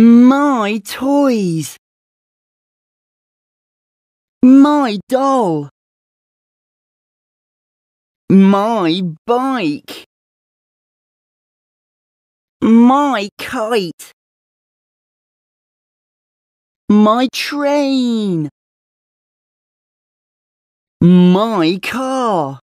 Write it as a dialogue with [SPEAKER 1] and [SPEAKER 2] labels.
[SPEAKER 1] My toys. My doll. My bike. My kite. My train. My car.